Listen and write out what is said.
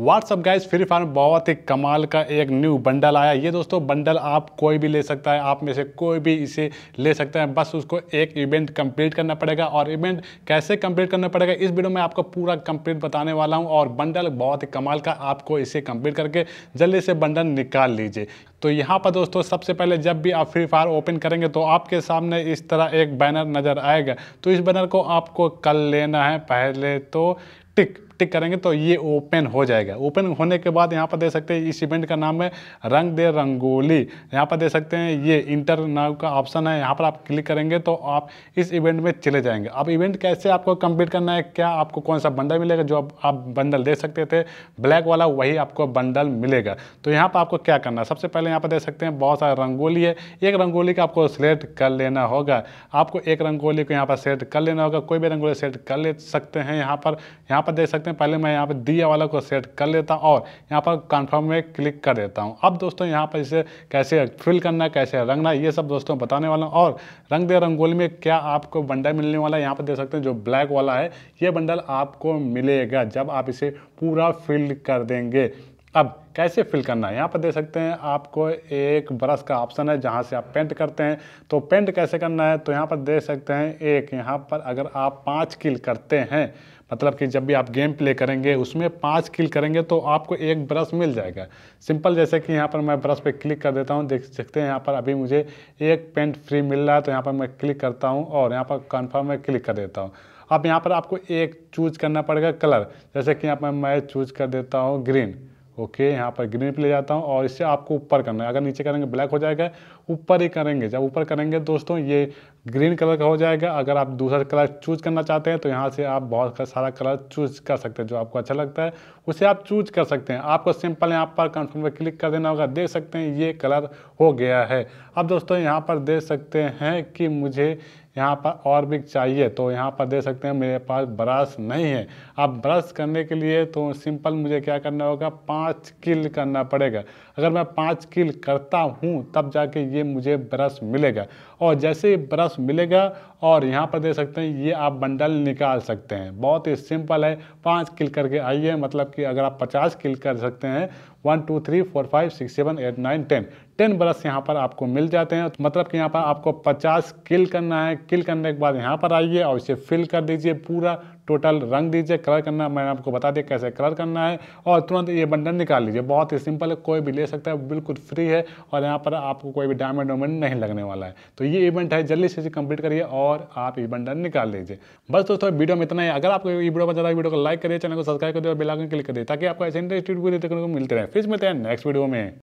what's up guys free fire बहुत ही कमाल का एक न्यू बंडल आया ये दोस्तों बंडल आप कोई भी ले सकता है आप में से कोई भी इसे ले सकता है बस उसको एक इवेंट कंप्लीट करना पड़ेगा और इवेंट कैसे कंप्लीट करना पड़ेगा इस वीडियो में आपको पूरा कंप्लीट बताने वाला हूँ और बंडल बहुत ही कमाल का आपको इसे कंप्लीट करके जल्दी से बंडल निकाल लीजिए तो यहाँ पर दोस्तों सबसे पहले जब भी आप फ्री फायर ओपन करेंगे तो आपके सामने इस तरह एक बैनर नज़र आएगा तो इस बैनर को आपको कल लेना है पहले तो टिक टिक करेंगे तो ये ओपन हो जाएगा ओपन होने के बाद यहाँ पर दे सकते हैं इस इवेंट का नाम है रंग दे रंगोली यहाँ पर दे सकते हैं ये इंटर नाव का ऑप्शन है यहाँ पर आप क्लिक करेंगे तो आप इस इवेंट में चले जाएंगे अब इवेंट कैसे आपको कंप्लीट करना है क्या आपको कौन सा बंडल मिलेगा जो आप बंडल दे सकते थे ब्लैक वाला वही आपको बंडल मिलेगा तो यहाँ पर आपको क्या करना है सबसे पहले वाले यहाँ पर देख सकते हैं बहुत सारे रंगोली है एक रंगोली का आपको सेलेक्ट कर लेना होगा आपको एक रंगोली को यहाँ पर सेलेक्ट कर लेना होगा कोई भी रंगोली सेलेक्ट कर ले सकते हैं यहाँ पर यहाँ पर देख सकते हैं पहले मैं यहाँ पर दिया वाला को सेलेक्ट कर लेता और यहाँ पर कन्फर्म में क्लिक कर देता हूँ अब दोस्तों यहाँ पर इसे कैसे फिल करना कैसे रंगना ये सब दोस्तों बताने वाला हूँ और रंग दे रंगोली में क्या आपको बंडल मिलने वाला है यहाँ पर देख सकते हैं जो ब्लैक वाला है ये बंडल आपको मिलेगा जब आप इसे पूरा फिल कर देंगे अब कैसे फिल करना है यहाँ पर दे सकते हैं आपको एक ब्रश का ऑप्शन है जहाँ से आप पेंट करते हैं तो पेंट कैसे करना है तो यहाँ पर दे सकते हैं एक यहाँ पर अगर आप पाँच किल करते हैं मतलब कि जब भी आप गेम प्ले करेंगे उसमें पाँच किल करेंगे तो आपको एक ब्रश मिल जाएगा सिंपल जैसे कि यहाँ पर मैं ब्रश पे क्लिक कर देता हूँ देख सकते हैं यहाँ पर अभी मुझे एक पेंट फ्री मिल रहा है तो यहाँ पर मैं क्लिक करता हूँ और यहाँ पर कन्फर्म में क्लिक कर देता हूँ अब यहाँ पर आपको एक चूज करना पड़ेगा कलर जैसे कि यहाँ पर मैं चूज कर देता हूँ ग्रीन ओके यहाँ पर ग्रीन पे ले जाता हूँ और इससे आपको ऊपर करना है अगर नीचे करेंगे ब्लैक हो जाएगा ऊपर ही करेंगे जब ऊपर करेंगे दोस्तों ये ग्रीन कलर का हो जाएगा अगर आप दूसरा कलर चूज करना चाहते हैं तो यहाँ से आप बहुत सारा कलर चूज कर सकते हैं जो आपको अच्छा लगता है उसे आप चूज कर सकते हैं आपको सिंपल यहाँ पर कन्फर्म पर क्लिक कर देना होगा देख सकते हैं ये कलर हो गया है अब दोस्तों यहाँ पर देख सकते हैं कि मुझे यहाँ पर और भी चाहिए तो यहाँ पर दे सकते हैं मेरे पास ब्रश नहीं है अब ब्रश करने के लिए तो सिंपल मुझे क्या करना होगा पाँच किल करना पड़ेगा अगर मैं पाँच किल करता हूँ तब जाके ये मुझे ब्रश मिलेगा और जैसे ही ब्रश मिलेगा और यहाँ पर दे सकते हैं ये आप बंडल निकाल सकते हैं बहुत ही सिंपल है पाँच किल करके आइए मतलब कि अगर आप पचास किल कर सकते हैं one two three four five six seven eight nine ten ten brush यहाँ पर आपको मिल जाते हैं मतलब कि यहाँ पर आपको पचास किल करना है किल करने के बाद यहाँ पर आइए और इसे फिल कर दीजिए पूरा टोटल रंग दीजिए कलर करना मैंने आपको बता दिया कैसे कलर करना है और तुरंत ये बंडल निकाल लीजिए बहुत ही सिंपल है कोई भी ले सकता है बिल्कुल फ्री है और यहाँ पर आपको कोई भी डायमंड वामंड नहीं लगने वाला है तो ये इवेंट है जल्दी से कंप्लीट करिए और आप ये बंडल निकाल लीजिए बस दोस्तों वीडियो में इतना ही अगर आपको वीडियो पसंद आए वीडियो को लाइक करिए चैनल को सब्सक्राइब करिए और बिलाकर क्लिक करिए ताकि आपको ऐसे इंटरेस्टेड वीडियो देखने को मिलते रहे फिर मिलते हैं नेक्स्ट वीडियो में